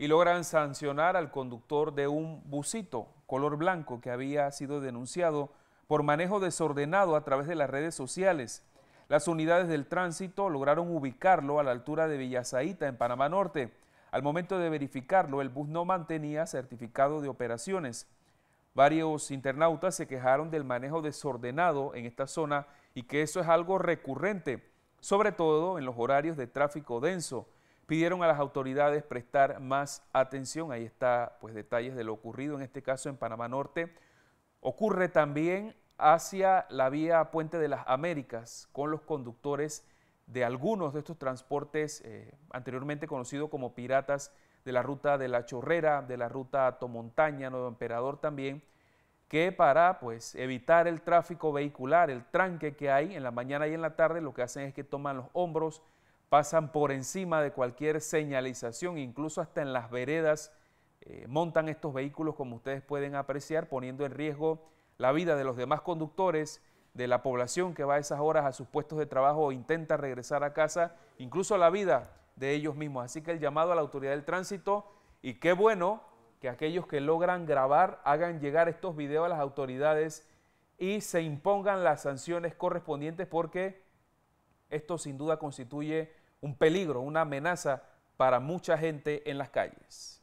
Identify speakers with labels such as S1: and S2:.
S1: y logran sancionar al conductor de un busito color blanco que había sido denunciado por manejo desordenado a través de las redes sociales. Las unidades del tránsito lograron ubicarlo a la altura de Villasaita, en Panamá Norte. Al momento de verificarlo, el bus no mantenía certificado de operaciones. Varios internautas se quejaron del manejo desordenado en esta zona y que eso es algo recurrente, sobre todo en los horarios de tráfico denso, pidieron a las autoridades prestar más atención. Ahí está, pues, detalles de lo ocurrido en este caso en Panamá Norte. Ocurre también hacia la vía Puente de las Américas con los conductores de algunos de estos transportes eh, anteriormente conocidos como piratas de la ruta de la Chorrera, de la ruta Tomontaña, Nuevo Emperador también, que para pues, evitar el tráfico vehicular, el tranque que hay en la mañana y en la tarde, lo que hacen es que toman los hombros pasan por encima de cualquier señalización, incluso hasta en las veredas eh, montan estos vehículos, como ustedes pueden apreciar, poniendo en riesgo la vida de los demás conductores, de la población que va a esas horas a sus puestos de trabajo o intenta regresar a casa, incluso la vida de ellos mismos. Así que el llamado a la autoridad del tránsito y qué bueno que aquellos que logran grabar hagan llegar estos videos a las autoridades y se impongan las sanciones correspondientes porque esto sin duda constituye un peligro, una amenaza para mucha gente en las calles.